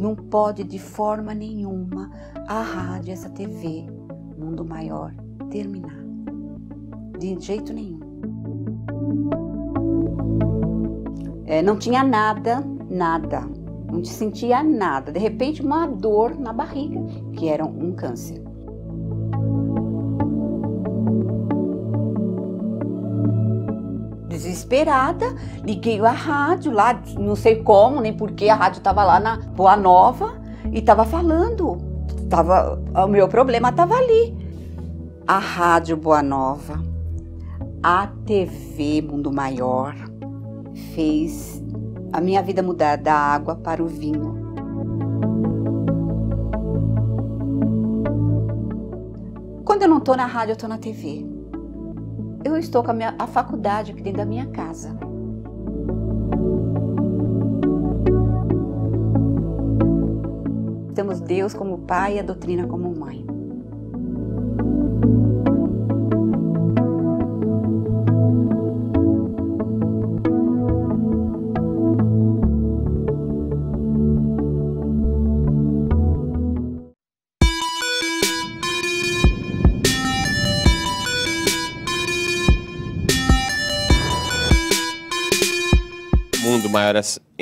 Não pode de forma nenhuma a rádio, essa TV, Mundo Maior, terminar. De jeito nenhum. É, não tinha nada, nada. Não sentia nada. De repente, uma dor na barriga, que era um câncer. desesperada, liguei a rádio lá, não sei como, nem porque a rádio estava lá na Boa Nova e estava falando. Tava, o meu problema estava ali. A Rádio Boa Nova, a TV Mundo Maior, fez a minha vida mudar da água para o vinho. Quando eu não estou na rádio, eu estou na TV eu estou com a, minha, a faculdade aqui dentro da minha casa. Temos Deus como pai e a doutrina como mãe.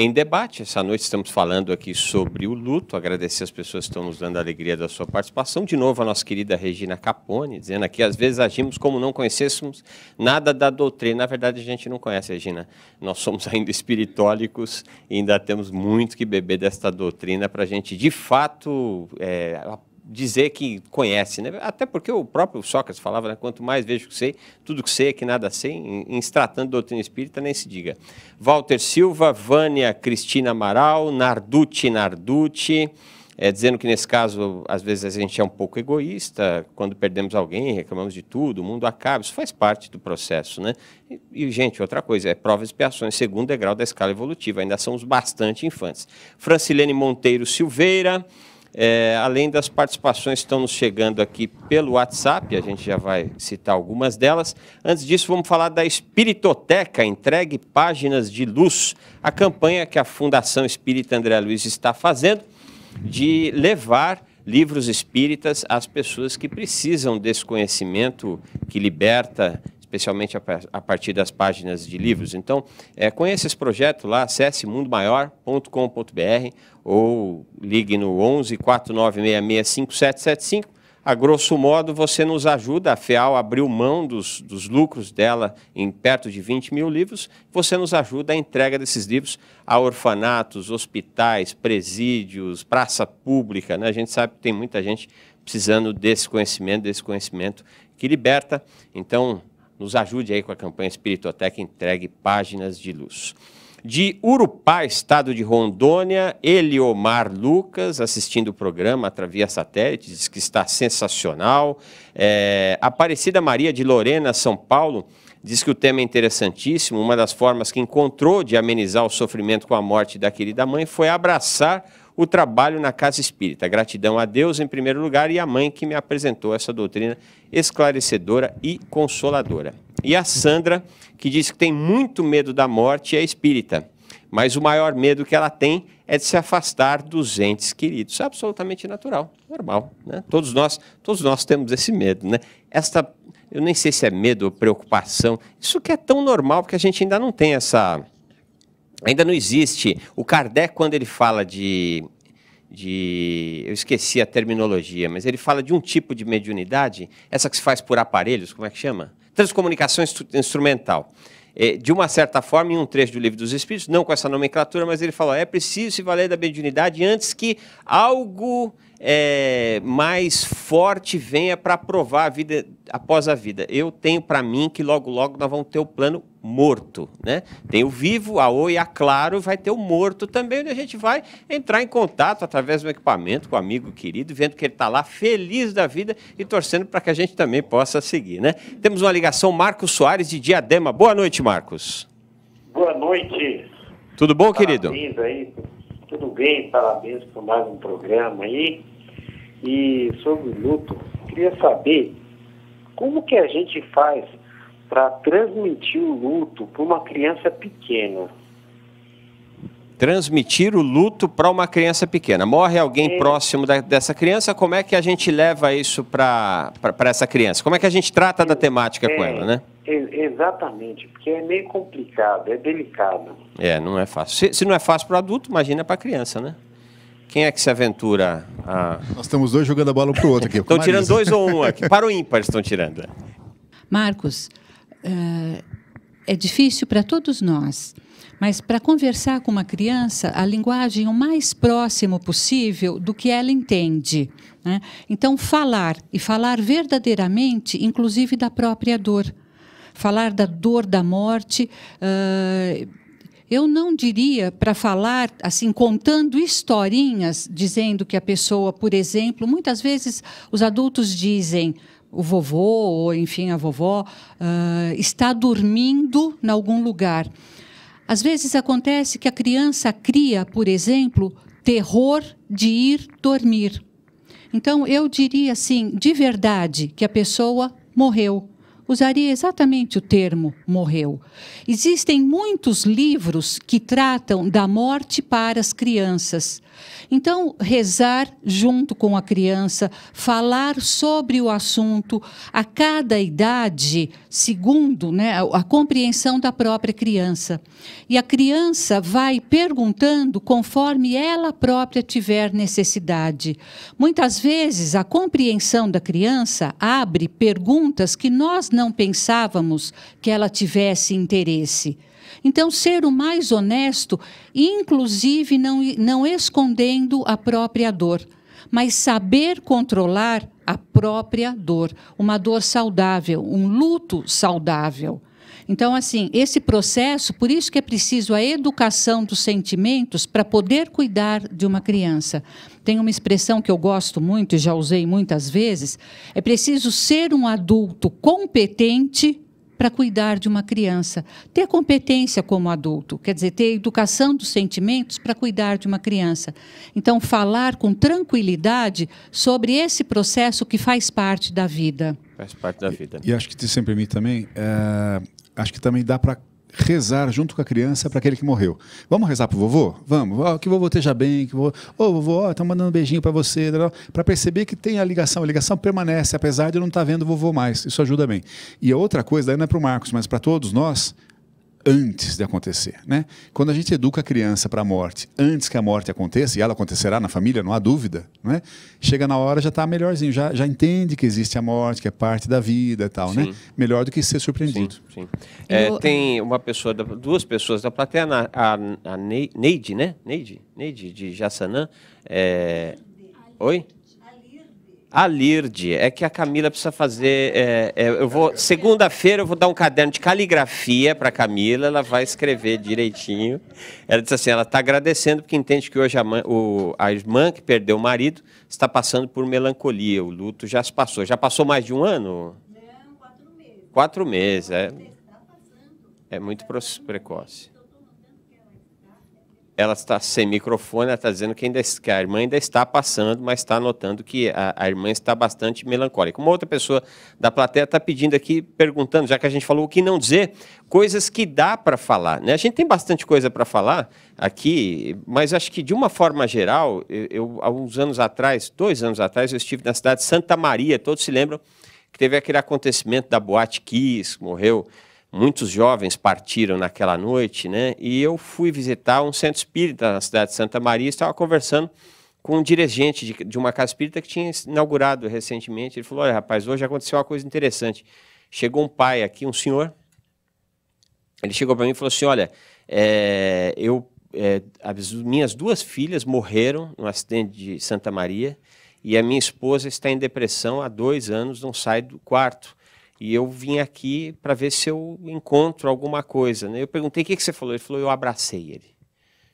em debate. Essa noite estamos falando aqui sobre o luto. Agradecer as pessoas que estão nos dando a alegria da sua participação. De novo, a nossa querida Regina Capone, dizendo aqui: às vezes agimos como não conhecêssemos nada da doutrina. Na verdade, a gente não conhece, Regina. Nós somos ainda espiritólicos e ainda temos muito que beber desta doutrina para a gente, de fato, é, dizer que conhece, né? Até porque o próprio Sócrates falava, né? quanto mais vejo que sei, tudo que sei é que nada sei, em, em se tratando de doutrina espírita, nem se diga. Walter Silva, Vânia Cristina Amaral, Narducci Narducci, é, dizendo que nesse caso, às vezes a gente é um pouco egoísta, quando perdemos alguém, reclamamos de tudo, o mundo acaba, isso faz parte do processo, né? E, e gente, outra coisa, é provas e expiações, segundo degrau da escala evolutiva, ainda somos bastante infantes. Francilene Monteiro Silveira, é, além das participações que estão nos chegando aqui pelo WhatsApp, a gente já vai citar algumas delas. Antes disso, vamos falar da Espiritoteca, entregue páginas de luz. A campanha que a Fundação Espírita André Luiz está fazendo de levar livros espíritas às pessoas que precisam desse conhecimento que liberta especialmente a, partir das páginas de livros. Então, é, conheça esse projeto lá, acesse mundomaior.com.br ou ligue no 11 4966 5775. A grosso modo, você nos ajuda, a FEAL abriu mão dos, dos lucros dela em perto de 20 mil livros, você nos ajuda a entrega desses livros a orfanatos, hospitais, presídios, praça pública. Né? A gente sabe que tem muita gente precisando desse conhecimento, desse conhecimento que liberta. Então, nos ajude aí com a campanha Espiritoteca Entregue Páginas de Luz. De Urupá, estado de Rondônia, Eliomar Lucas, assistindo o programa através satélite, diz que está sensacional. É, Aparecida Maria de Lorena, São Paulo, diz que o tema é interessantíssimo. Uma das formas que encontrou de amenizar o sofrimento com a morte da querida mãe foi abraçar o trabalho na casa espírita. Gratidão a Deus em primeiro lugar e à mãe que me apresentou essa doutrina esclarecedora e consoladora. E a Sandra, que diz que tem muito medo da morte, é espírita, mas o maior medo que ela tem é de se afastar dos entes queridos. É absolutamente natural, normal, né? Todos nós, todos nós temos esse medo, né? Esta eu nem sei se é medo ou preocupação. Isso que é tão normal porque a gente ainda não tem essa ainda não existe. O Kardec, quando ele fala de, de. Eu esqueci a terminologia, mas ele fala de um tipo de mediunidade, essa que se faz por aparelhos, como é que chama? Transcomunicação instrumental. É, de uma certa forma, em um trecho do Livro dos Espíritos, não com essa nomenclatura, mas ele fala: é preciso se valer da mediunidade antes que algo é, mais forte venha para provar a vida após a vida. Eu tenho para mim que logo, logo nós vamos ter o plano morto. Né? Tem o vivo, a Oi, a Claro, vai ter o morto também, onde a gente vai entrar em contato através do equipamento com o amigo querido, vendo que ele está lá feliz da vida e torcendo para que a gente também possa seguir. Né? Temos uma ligação, Marcos Soares de Diadema. Boa noite, Marcos. Boa noite. Tudo bom, Parabéns querido? Aí, tudo bem, parabéns por mais um programa aí. E sobre o luto, queria saber como que a gente faz para transmitir o luto para uma criança pequena transmitir o luto para uma criança pequena. Morre alguém é. próximo da, dessa criança, como é que a gente leva isso para essa criança? Como é que a gente trata da é. temática é, com ela, né? É, exatamente, porque é meio complicado, é delicado. É, não é fácil. Se, se não é fácil para o adulto, imagina para a criança, né? Quem é que se aventura a... Nós estamos dois jogando a bola um para o outro aqui. estão tirando dois ou um aqui. Para o ímpar estão tirando. Marcos, uh é difícil para todos nós. Mas para conversar com uma criança, a linguagem é o mais próximo possível do que ela entende. Né? Então, falar, e falar verdadeiramente, inclusive da própria dor. Falar da dor da morte. Uh, eu não diria para falar, assim, contando historinhas, dizendo que a pessoa, por exemplo, muitas vezes os adultos dizem: o vovô ou enfim a vovó uh, está dormindo em algum lugar. Às vezes acontece que a criança cria, por exemplo, terror de ir dormir. Então eu diria assim, de verdade, que a pessoa morreu. Usaria exatamente o termo morreu. Existem muitos livros que tratam da morte para as crianças. Então, rezar junto com a criança, falar sobre o assunto a cada idade, segundo né, a compreensão da própria criança. E a criança vai perguntando conforme ela própria tiver necessidade. Muitas vezes, a compreensão da criança abre perguntas que nós não pensávamos que ela tivesse interesse. Então, ser o mais honesto, inclusive não, não escondendo a própria dor, mas saber controlar a própria dor, uma dor saudável, um luto saudável. Então, assim, esse processo, por isso que é preciso a educação dos sentimentos para poder cuidar de uma criança. Tem uma expressão que eu gosto muito e já usei muitas vezes: é preciso ser um adulto competente para cuidar de uma criança, ter competência como adulto, quer dizer, ter educação dos sentimentos para cuidar de uma criança. Então, falar com tranquilidade sobre esse processo que faz parte da vida. Faz parte da vida. E, e acho que, se me permite também, é, acho que também dá para rezar junto com a criança para aquele que morreu. Vamos rezar para o vovô? Vamos. Oh, que o vovô esteja bem. Que vovô... Ô, oh, vovô, está mandando um beijinho para você. Para perceber que tem a ligação. A ligação permanece, apesar de eu não estar tá vendo o vovô mais. Isso ajuda bem. E a outra coisa, daí não é para o Marcos, mas para todos nós, antes de acontecer. Né? Quando a gente educa a criança para a morte antes que a morte aconteça, e ela acontecerá na família, não há dúvida, né? chega na hora já está melhorzinho, já, já entende que existe a morte, que é parte da vida e tal. Né? Melhor do que ser surpreendido. Sim, sim. É, Eu... Tem uma pessoa, duas pessoas da plateia, a, a Neide, né? Neide, Neide de Jassanã. É... Oi? A Lirde, é que a Camila precisa fazer. É, é, eu vou segunda-feira eu vou dar um caderno de caligrafia para Camila. Ela vai escrever direitinho. Ela disse assim, ela está agradecendo porque entende que hoje a, mãe, o, a irmã que perdeu o marido está passando por melancolia. O luto já se passou. Já passou mais de um ano? Não, quatro meses. Quatro meses, é. Tá é muito precoce ela está sem microfone, ela está dizendo que, ainda, que a irmã ainda está passando, mas está notando que a, a irmã está bastante melancólica. Uma outra pessoa da plateia está pedindo aqui, perguntando, já que a gente falou o que não dizer, coisas que dá para falar. Né? A gente tem bastante coisa para falar aqui, mas acho que de uma forma geral, eu, eu, há uns anos atrás, dois anos atrás, eu estive na cidade de Santa Maria, todos se lembram que teve aquele acontecimento da Boate Kiss, morreu muitos jovens partiram naquela noite, né? E eu fui visitar um centro espírita na cidade de Santa Maria, estava conversando com um dirigente de, de, uma casa espírita que tinha inaugurado recentemente. Ele falou: Olha, rapaz, hoje aconteceu uma coisa interessante. Chegou um pai aqui, um senhor. Ele chegou para mim e falou assim: Olha, é, eu, é, as minhas duas filhas morreram no acidente de Santa Maria e a minha esposa está em depressão há dois anos, não sai do quarto e eu vim aqui para ver se eu encontro alguma coisa. Né? Eu perguntei o que, que você falou. Ele falou: eu abracei ele.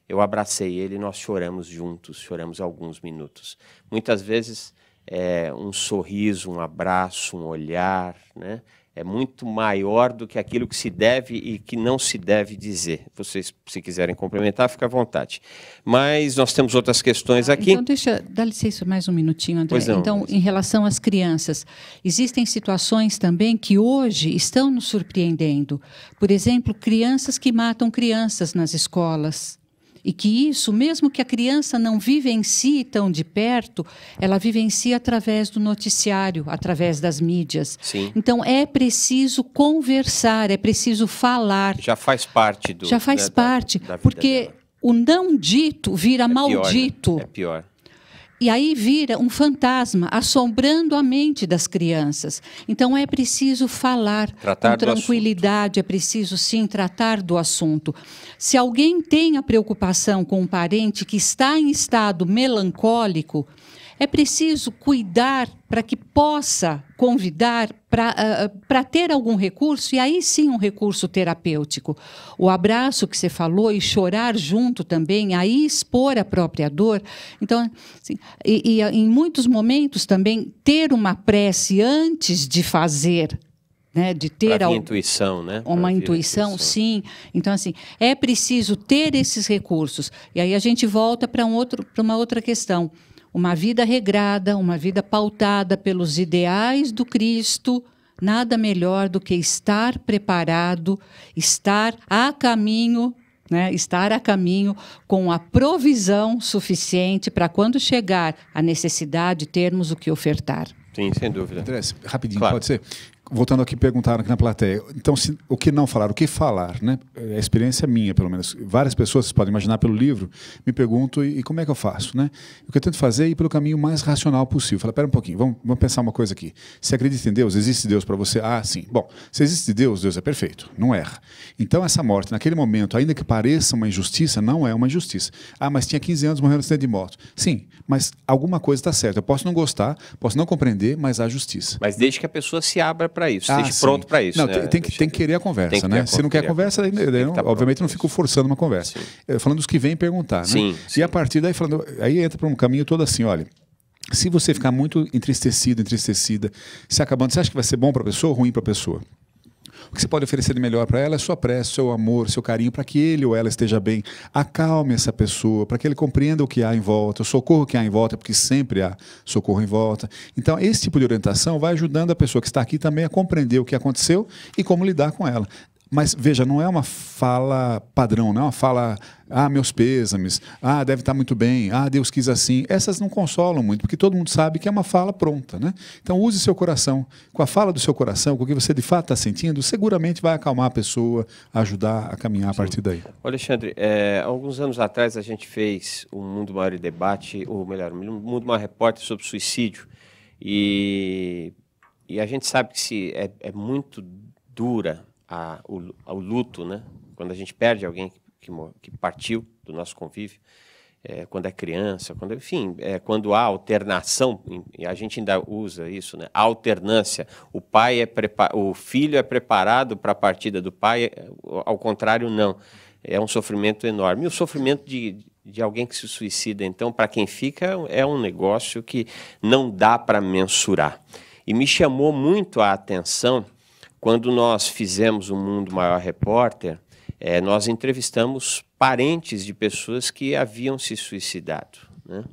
Eu abracei ele, nós choramos juntos, choramos alguns minutos. Muitas vezes é, um sorriso, um abraço, um olhar, né? É muito maior do que aquilo que se deve e que não se deve dizer. Vocês, se quiserem complementar, fica à vontade. Mas nós temos outras questões ah, aqui. Então, deixa, dá licença mais um minutinho, André. Não, então, mas... em relação às crianças, existem situações também que hoje estão nos surpreendendo. Por exemplo, crianças que matam crianças nas escolas. E que isso, mesmo que a criança não vivencie si tão de perto, ela vivencia si através do noticiário, através das mídias. Sim. Então é preciso conversar, é preciso falar. Já faz parte do. Já faz né, parte, da, da porque dela. o não dito vira é né? maldito. né? É pior. E aí vira um fantasma assombrando a mente das crianças. Então é preciso falar tratar com tranquilidade, é preciso sim tratar do assunto. Se alguém tem a preocupação com um parente que está em estado melancólico, é preciso cuidar para que possa convidar para uh, ah, ah, ter algum recurso, e aí sim um recurso terapêutico. O abraço que você falou e chorar junto também, aí expor a própria dor. Então, assim, e, e ah, em muitos momentos também ter uma prece antes de fazer né, de ter alguma intuição, né? Uma intuição, intuição, sim. Então assim, é preciso ter esses recursos. E aí a gente volta para um outro para uma outra questão uma vida regrada, uma vida pautada pelos ideais do Cristo, nada melhor do que estar preparado, estar a caminho, né, estar a caminho com a provisão suficiente para quando chegar a necessidade termos o que ofertar. Sim, sem dúvida. André, rapidinho, claro. pode ser? voltando aqui, perguntaram aqui na plateia. Então, se, o que não falar, o que falar, né? É, a experiência é minha, pelo menos. Várias pessoas, vocês podem imaginar pelo livro, me perguntam, e, e, como é que eu faço, né? O que eu tento fazer é ir pelo caminho mais racional possível. Fala, pera um pouquinho, vamos, vamos pensar uma coisa aqui. Você acredita em Deus? Existe Deus para você? Ah, sim. Bom, se existe Deus, Deus é perfeito, não erra. Então, essa morte, naquele momento, ainda que pareça uma injustiça, não é uma injustiça. Ah, mas tinha 15 anos, morrendo sem acidente de moto. Sim, mas alguma coisa está certa. Eu posso não gostar, posso não compreender, mas há justiça. Mas desde que a pessoa se abra para para isso, ah, pronto para isso. Não, né? tem, que, tem que querer a conversa, que né? a Se não quer conversa, daí, daí né? tá não, obviamente não fico forçando uma conversa. É, falando dos que vêm perguntar, né? Sim, sim. E a partir daí, falando, aí entra para um caminho todo assim, olha. Se você ficar muito entristecido, entristecida, se acabando, você acha que vai ser bom para a pessoa ou ruim para a pessoa? O que você pode oferecer de melhor para ela é sua prece, seu amor, seu carinho, para que ele ou ela esteja bem. Acalme essa pessoa, para que ele compreenda o que há em volta, o socorro que há em volta, porque sempre há socorro em volta. Então, esse tipo de orientação vai ajudando a pessoa que está aqui também a compreender o que aconteceu e como lidar com ela. Mas veja, não é uma fala padrão, não é uma fala, ah, meus pêsames, ah, deve estar muito bem, ah, Deus quis assim. Essas não consolam muito, porque todo mundo sabe que é uma fala pronta. Né? Então use seu coração. Com a fala do seu coração, com o que você de fato está sentindo, seguramente vai acalmar a pessoa, ajudar a caminhar a partir daí. Alexandre, é, alguns anos atrás a gente fez um Mundo Maior em Debate, ou melhor, um Mundo Maior Repórter sobre suicídio. E, e a gente sabe que se é, é muito dura a, o, ao luto, né? Quando a gente perde alguém que, que partiu do nosso convívio, é, quando é criança, quando enfim, é, quando há alternação, e a gente ainda usa isso, né? A alternância, o pai é o filho é preparado para a partida do pai, ao contrário não, é um sofrimento enorme. E o sofrimento de, de alguém que se suicida, então, para quem fica é um negócio que não dá para mensurar. E me chamou muito a atenção quando nós fizemos o Mundo Maior Repórter, é, nós entrevistamos parentes de pessoas que haviam se suicidado. Né?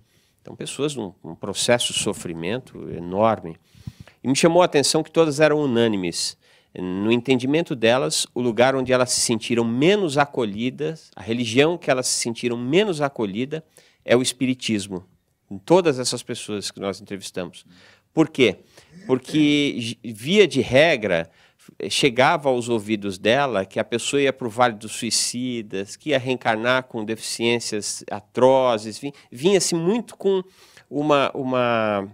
Então, pessoas num, processo de sofrimento enorme. E me chamou a atenção que todas eram unânimes. No entendimento delas, o lugar onde elas se sentiram menos acolhidas, a religião que elas se sentiram menos acolhida, é o espiritismo. Em todas essas pessoas que nós entrevistamos. Por quê? Porque, via de regra, chegava aos ouvidos dela que a pessoa ia para o Vale dos Suicidas, que ia reencarnar com deficiências atrozes, vinha-se muito com uma, uma,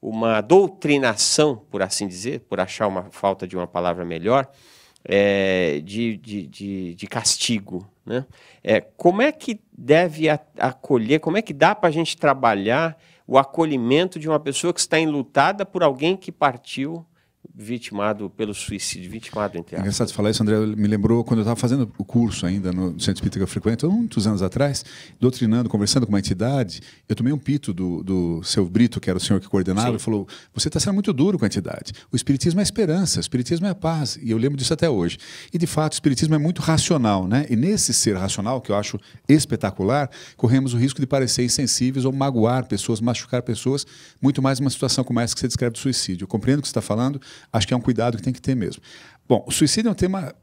uma doutrinação, por assim dizer, por achar uma falta de uma palavra melhor, é, de, de, de, de, castigo. Né? É, como é que deve acolher, como é que dá para a gente trabalhar o acolhimento de uma pessoa que está enlutada por alguém que partiu vitimado pelo suicídio, vitimado entre aspas. Engraçado falar isso, André, me lembrou quando eu estava fazendo o curso ainda no Centro Espírita que eu frequento, muitos anos atrás, doutrinando, conversando com uma entidade, eu tomei um pito do, do seu Brito, que era o senhor que coordenava, e falou, você está sendo muito duro com a entidade. O Espiritismo é esperança, o Espiritismo é paz, e eu lembro disso até hoje. E, de fato, o Espiritismo é muito racional, né? E nesse ser racional, que eu acho espetacular, corremos o risco de parecer insensíveis ou magoar pessoas, machucar pessoas, muito mais uma situação como essa que você descreve do suicídio. Eu compreendo o que você está falando, acho que é um cuidado que tem que ter mesmo. Bom, o suicídio é um tema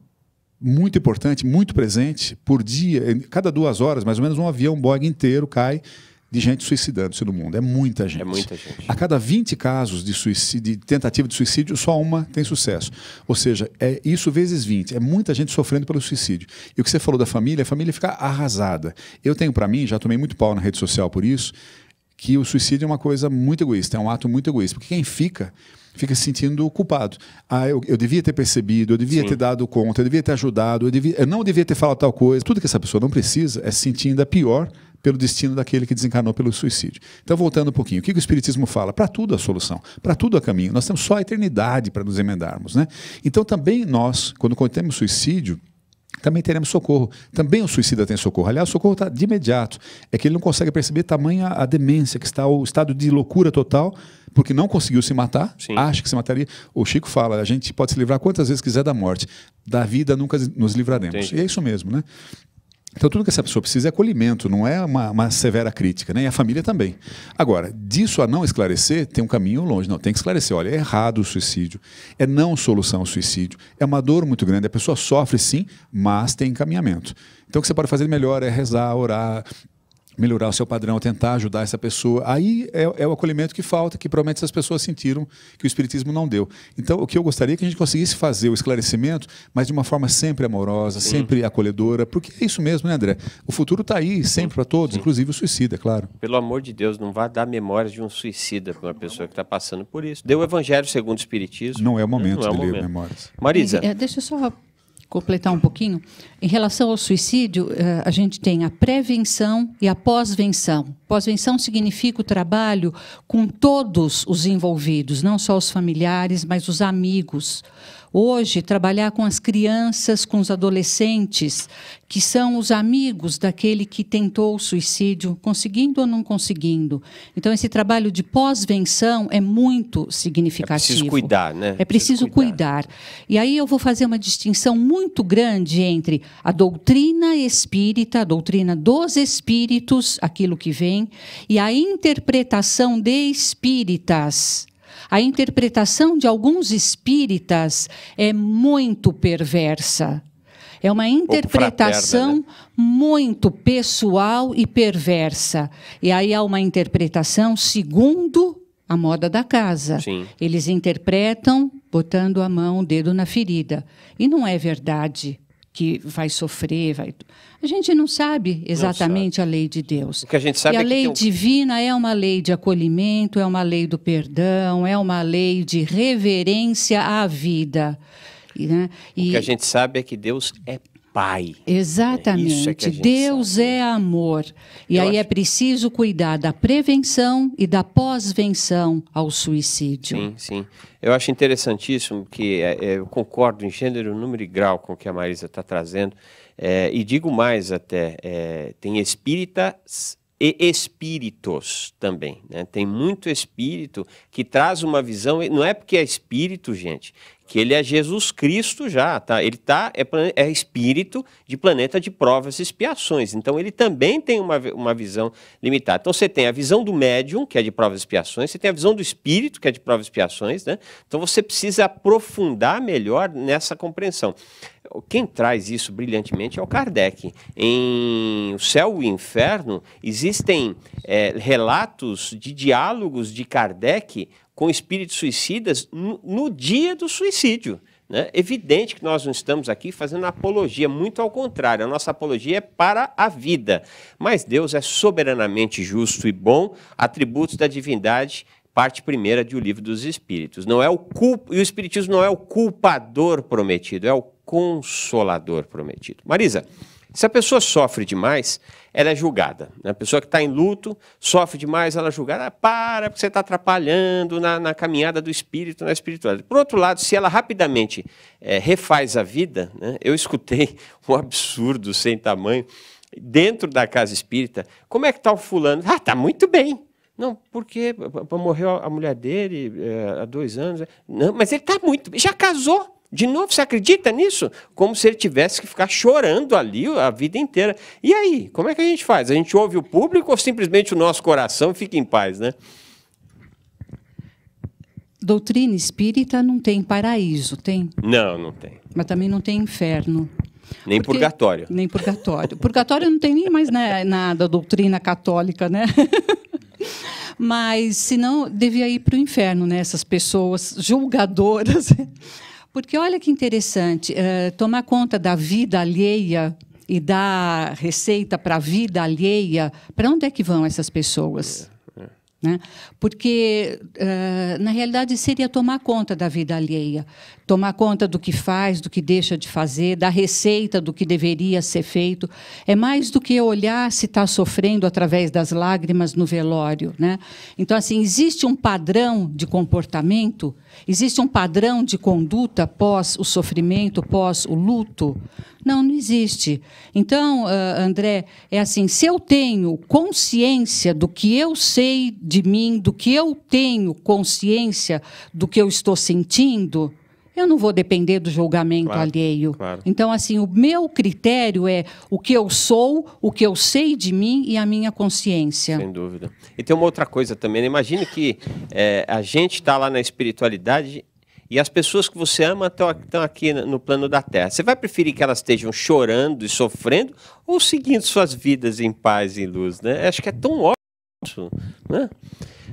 muito importante, muito presente. Por dia, cada duas horas, mais ou menos, um avião, um Boeing inteiro cai de gente suicidando-se no mundo. É muita gente. É muita gente. A cada 20 casos de, suicídio, de tentativa de suicídio, só uma tem sucesso. Ou seja, é isso vezes 20. É muita gente sofrendo pelo suicídio. E o que você falou da família, a família fica arrasada. Eu tenho para mim, já tomei muito pau na rede social por isso, que o suicídio é uma coisa muito egoísta, é um ato muito egoísta. Porque quem fica fica se sentindo culpado. Ah, eu, eu devia ter percebido, eu devia Sim. ter dado conta, eu devia ter ajudado, eu, devia, eu não devia ter falado tal coisa. Tudo que essa pessoa não precisa é se sentir ainda pior pelo destino daquele que desencarnou pelo suicídio. Então, voltando um pouquinho, o que, que o Espiritismo fala? Para tudo a solução, para tudo a caminho. Nós temos só a eternidade para nos emendarmos. Né? Então, também nós, quando contemos suicídio, também teremos socorro. Também o suicida tem socorro. Aliás, o socorro está de imediato. É que ele não consegue perceber tamanha a demência, que está o estado de loucura total, porque não conseguiu se matar, Sim. acha que se mataria. O Chico fala: a gente pode se livrar quantas vezes quiser da morte. Da vida nunca nos livraremos. Entendi. E é isso mesmo, né? Então, tudo que essa pessoa precisa é acolhimento, não é uma, uma, severa crítica, né? e a família também. Agora, disso a não esclarecer, tem um caminho longe. Não, tem que esclarecer. Olha, é errado o suicídio, é não solução ao suicídio, é uma dor muito grande, a pessoa sofre sim, mas tem encaminhamento. Então, o que você pode fazer melhor é rezar, orar, melhorar o seu padrão, tentar ajudar essa pessoa. Aí é, é, o acolhimento que falta, que provavelmente essas pessoas sentiram que o Espiritismo não deu. Então, o que eu gostaria é que a gente conseguisse fazer o esclarecimento, mas de uma forma sempre amorosa, Sim. sempre acolhedora, porque é isso mesmo, né, André? O futuro está aí, sempre para todos, Sim. inclusive o suicida, claro. Pelo amor de Deus, não vá dar memórias de um suicida para uma pessoa que está passando por isso. Deu o Evangelho segundo o Espiritismo. Não é o momento não, não é de ler momento. memórias. Marisa. É, deixa eu só completar um pouquinho. Em relação ao suicídio, eh, a gente tem a prevenção e a pós-venção. Pós-venção significa o trabalho com todos os envolvidos, não só os familiares, mas os amigos, Hoje, trabalhar com as crianças, com os adolescentes, que são os amigos daquele que tentou o suicídio, conseguindo ou não conseguindo. Então, esse trabalho de pós-venção é muito significativo. É preciso cuidar, né? É preciso, cuidar. cuidar. E aí eu vou fazer uma distinção muito grande entre a doutrina espírita, a doutrina dos espíritos, aquilo que vem, e a interpretação de espíritas a interpretação de alguns espíritas é muito perversa. É uma interpretação fraterna, né? muito pessoal e perversa. E aí há uma interpretação segundo a moda da casa. Sim. Eles interpretam botando a mão, o dedo na ferida. E não é verdade que vai sofrer, vai. A gente não sabe exatamente não sabe. a lei de Deus. O que a gente sabe e a é lei que... divina é uma lei de acolhimento, é uma lei do perdão, é uma lei de reverência à vida. Né? E... O que a gente sabe é que Deus é Pai. Exatamente. É, é Deus sabe. é amor. E Eu aí acho... é preciso cuidar da prevenção e da pós-venção ao suicídio. Sim, sim. Eu acho interessantíssimo que é, é eu concordo em gênero, número e grau com o que a Marisa está trazendo. É, e digo mais até, é, tem espíritas e espíritos também. Né? Tem muito espírito que traz uma visão, não é porque é espírito, gente, que ele é Jesus Cristo já, tá? Ele tá é, é espírito de planeta de provas e expiações. Então ele também tem uma, uma visão limitada. Então você tem a visão do médium, que é de provas e expiações, você tem a visão do espírito, que é de provas e expiações, né? Então você precisa aprofundar melhor nessa compreensão. Quem traz isso brilhantemente é o Kardec. Em O Céu e o Inferno existem é, relatos de diálogos de Kardec com espíritos suicidas no, no dia do suicídio. Né? Evidente que nós não estamos aqui fazendo apologia, muito ao contrário, a nossa apologia é para a vida. Mas Deus é soberanamente justo e bom, atributos da divindade, parte primeira de O Livro dos Espíritos. Não é o culp... E o Espiritismo não é o culpador prometido, é o consolador prometido. Marisa, se a pessoa sofre demais, ela é julgada. A pessoa que está em luto sofre demais, ela é julgada. Ah, para, porque você está atrapalhando na, na, caminhada do espírito, na espiritualidade. Por outro lado, se ela rapidamente é, refaz a vida, né? eu escutei um absurdo sem tamanho dentro da casa espírita. Como é que está o fulano? Ah, está muito bem. Não, porque morreu a mulher dele é, há dois anos. Não, mas ele está muito bem. Já casou. De novo, você acredita nisso? Como se ele tivesse que ficar chorando ali a vida inteira. E aí, como é que a gente faz? A gente ouve o público ou simplesmente o nosso coração fica em paz, né? Doutrina espírita não tem paraíso, tem? Não, não tem. Mas também não tem inferno. Nem Porque, purgatório. Nem purgatório. purgatório não tem nem mais né, doutrina católica, né? Mas senão devia ir para o inferno, né? Essas pessoas julgadoras. Porque olha que interessante, é, tomar conta da vida alheia e dar receita para a vida alheia, para onde é que vão essas pessoas? É, é. Né? Porque, eh, na realidade, seria tomar conta da vida alheia tomar conta do que faz, do que deixa de fazer, da receita do que deveria ser feito. É mais do que olhar se está sofrendo através das lágrimas no velório. Né? Então, assim, existe um padrão de comportamento, existe um padrão de conduta pós o sofrimento, pós o luto? Não, não existe. Então, ah, André, é assim: se eu tenho consciência do que eu sei de mim, do que eu tenho consciência do que eu estou sentindo, eu não vou depender do julgamento claro, alheio. Claro. Então, assim, o meu critério é o que eu sou, o que eu sei de mim e a minha consciência. Sem dúvida. E tem uma outra coisa também. Né? Imagine que é, a gente está lá na espiritualidade e as pessoas que você ama estão aqui no plano da Terra. Você vai preferir que elas estejam chorando e sofrendo ou seguindo suas vidas em paz e luz, né? Acho que é tão óbvio isso, né?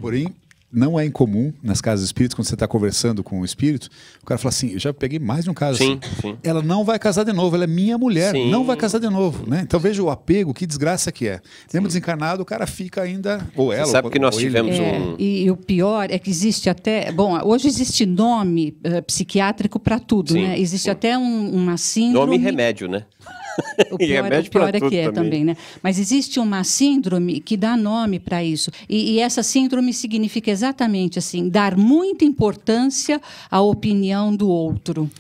Porém, não é incomum nas casas espíritas, quando você está conversando com o espírito, o cara fala assim: Eu já peguei mais de um caso. Sim, assim, sim. Ela não vai casar de novo, ela é minha mulher, sim. não vai casar de novo. Né? Então veja o apego, que desgraça que é. Mesmo desencarnado, o cara fica ainda. Ou ela. Você sabe ou, que nós tivemos é, um. E, e, o pior é que existe até. Bom, hoje existe nome uh, psiquiátrico para tudo, né? Existe até um, uma síndrome. Nome e remédio, né? O pior, é o pior é que é também. também. né? Mas existe uma síndrome que dá nome para isso. E, e, essa síndrome significa exatamente assim: dar muita importância à opinião do outro.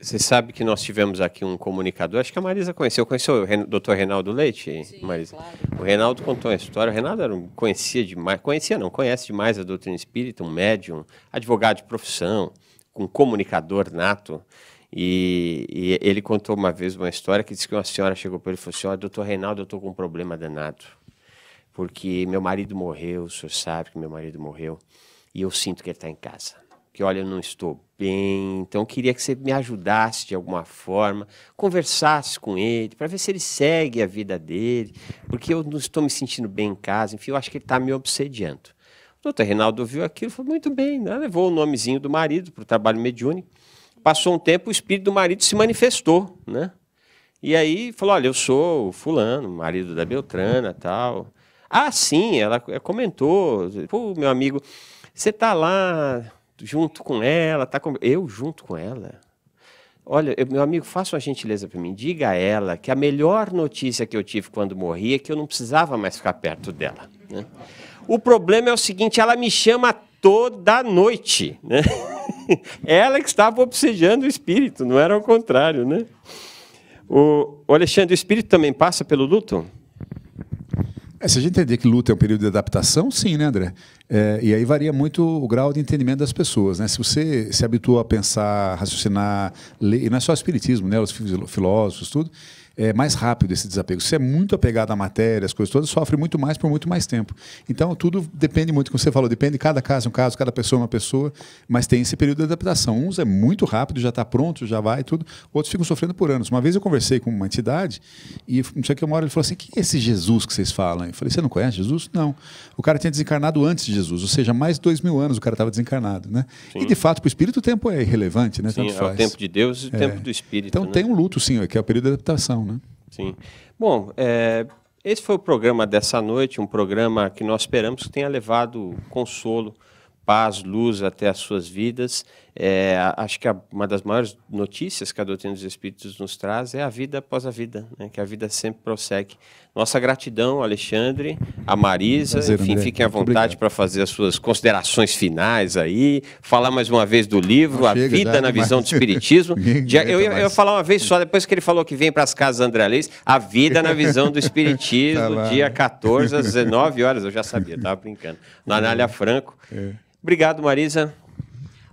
Você sabe que nós tivemos aqui um comunicador, acho que a Marisa conheceu. Conheceu o Dr. doutor Reinaldo Leite, Sim, Marisa? Claro. O Reinaldo contou uma história. O Reinaldo era um, conhecia demais, conhecia não, conhece demais a doutrina espírita, um médium, advogado de profissão, um comunicador nato. E, e, ele contou uma vez uma história que disse que uma senhora chegou para ele e falou assim: oh, doutor Reinaldo, eu estou com um problema danado. Porque meu marido morreu, o senhor sabe que meu marido morreu, e eu sinto que ele está em casa. Que olha, eu não estou bem, então eu queria que você me ajudasse de alguma forma, conversasse com ele, para ver se ele segue a vida dele, porque eu não estou me sentindo bem em casa, enfim, eu acho que ele está me obsediando. O doutor Reinaldo viu aquilo e falou: muito bem, né? levou o nomezinho do marido para o trabalho mediúnico. Passou um tempo, o espírito do marido se manifestou, né? E aí falou: Olha, eu sou fulano, marido da Beltrana tal. Ah, sim, ela comentou. Pô, meu amigo, você está lá junto com ela, tá com... Eu junto com ela. Olha, eu, meu amigo, faça uma gentileza para mim. Diga a ela que a melhor notícia que eu tive quando morri é que eu não precisava mais ficar perto dela. Né? O problema é o seguinte: ela me chama toda noite. Né? Ela que estava obsejando o espírito, não era o contrário, né? O, Alexandre, o espírito também passa pelo luto? É, se a gente entender que luto é um período de adaptação, sim, né, André? É, e aí varia muito o grau de entendimento das pessoas, né? Se você se habitua a pensar, raciocinar, ler, e não é só espiritismo, né? Os filósofos, tudo é, mais rápido esse desapego. Se é muito apegado à matéria, às coisas todas, sofre muito mais por muito mais tempo. Então, tudo depende muito, como você falou, depende cada caso, um caso, cada pessoa, uma pessoa, mas tem esse período de adaptação. Uns é muito rápido, já está pronto, já vai tudo, outros ficam sofrendo por anos. Uma vez eu conversei com uma entidade e não sei que uma hora ele falou assim: Que é esse Jesus que vocês falam? Eu falei: você não conhece Jesus? Não. O cara tinha desencarnado antes de Jesus, ou seja, mais de dois mil anos o cara estava desencarnado. Né? E de fato, para o espírito, o tempo é irrelevante, né? Sim, Tanto faz. É o tempo de Deus e o é. tempo do espírito. Então né? tem um luto, sim, é que é o período de adaptação né? Sim. Bom, é, esse foi o programa dessa noite, um programa que nós esperamos que tenha levado consolo, paz, luz até as suas vidas. É, acho que a, uma das maiores notícias que a doutrina dos Espíritos nos traz é a vida após a vida, né? que a vida sempre prossegue. Nossa gratidão, Alexandre, a Marisa, Prazer, enfim, André. fiquem à vontade para fazer as suas considerações finais aí, falar mais uma vez do livro, Não, A chega, Vida já, na Visão do Espiritismo. eu, eu, ia falar uma vez só, depois que ele falou que vem para as casas André Leis, A Vida na Visão do Espiritismo, tá dia 14 às 19 horas, eu já sabia, estava brincando, na Anália é. Franco. É. Obrigado, Marisa.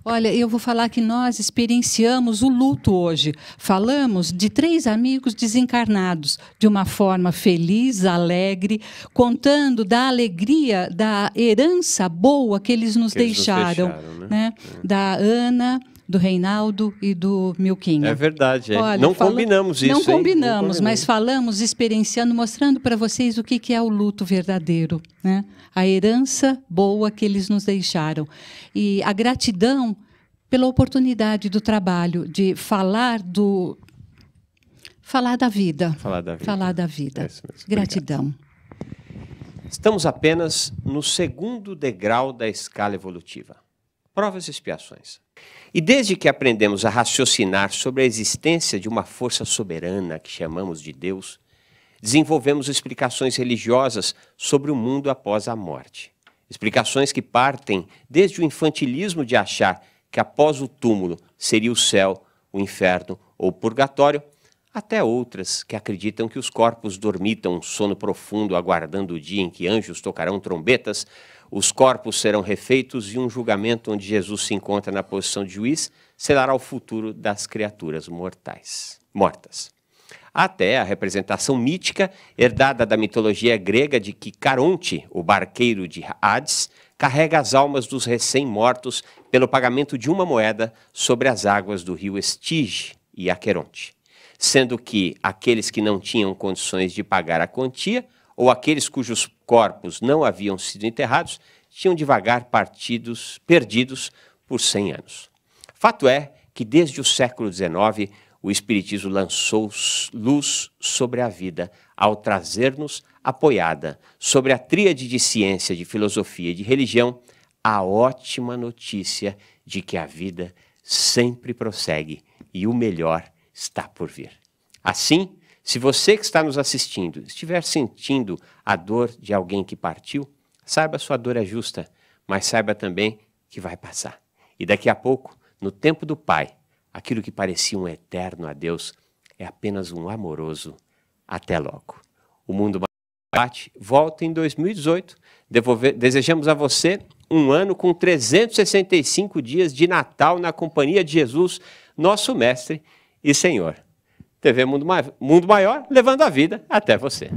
Olha, eu vou falar que nós experienciamos o luto hoje. Falamos de três amigos desencarnados, de uma forma feliz, alegre, contando da alegria, da herança boa que eles nos que deixaram. Eles deixaram né? Né? É. Da Ana do Reinaldo e do Milquinho. É verdade. É. Olha, não falo... combinamos isso. Não combinamos, não combinamos, mas falamos, experienciando, mostrando para vocês o que, que é o luto verdadeiro. Né? A herança boa que eles nos deixaram. E a gratidão pela oportunidade do trabalho de falar do falar da vida. Falar da vida. Falar da vida. É Gratidão. Estamos apenas no segundo degrau da escala evolutiva. Provas e expiações. E desde que aprendemos a raciocinar sobre a existência de uma força soberana que chamamos de Deus, desenvolvemos explicações religiosas sobre o mundo após a morte. Explicações que partem desde o infantilismo de achar que após o túmulo seria o céu, o inferno ou o purgatório, até outras que acreditam que os corpos dormitam um sono profundo aguardando o dia em que anjos tocarão trombetas os corpos serão refeitos e um julgamento onde Jesus se encontra na posição de juiz será o futuro das criaturas mortais, mortas. Até a representação mítica herdada da mitologia grega de que Caronte, o barqueiro de Hades, carrega as almas dos recém-mortos pelo pagamento de uma moeda sobre as águas do rio Estige e Aqueronte, sendo que aqueles que não tinham condições de pagar a quantia ou aqueles cujos corpos não haviam sido enterrados tinham devagar partidos perdidos por 100 anos. Fato é que desde o século XIX o Espiritismo lançou luz sobre a vida ao trazer-nos, apoiada sobre a tríade de ciência, de filosofia e de religião, a ótima notícia de que a vida sempre prossegue e o melhor está por vir. Assim, se você que está nos assistindo estiver sentindo a dor de alguém que partiu, saiba sua dor é justa, mas saiba também que vai passar. E daqui a pouco, no tempo do Pai, aquilo que parecia um eterno adeus é apenas um amoroso até logo. O mundo bate volta em 2018. Devolver, desejamos a você um ano com 365 dias de Natal na companhia de Jesus, nosso mestre e Senhor. TV Mundo, Maior, levando a vida até você.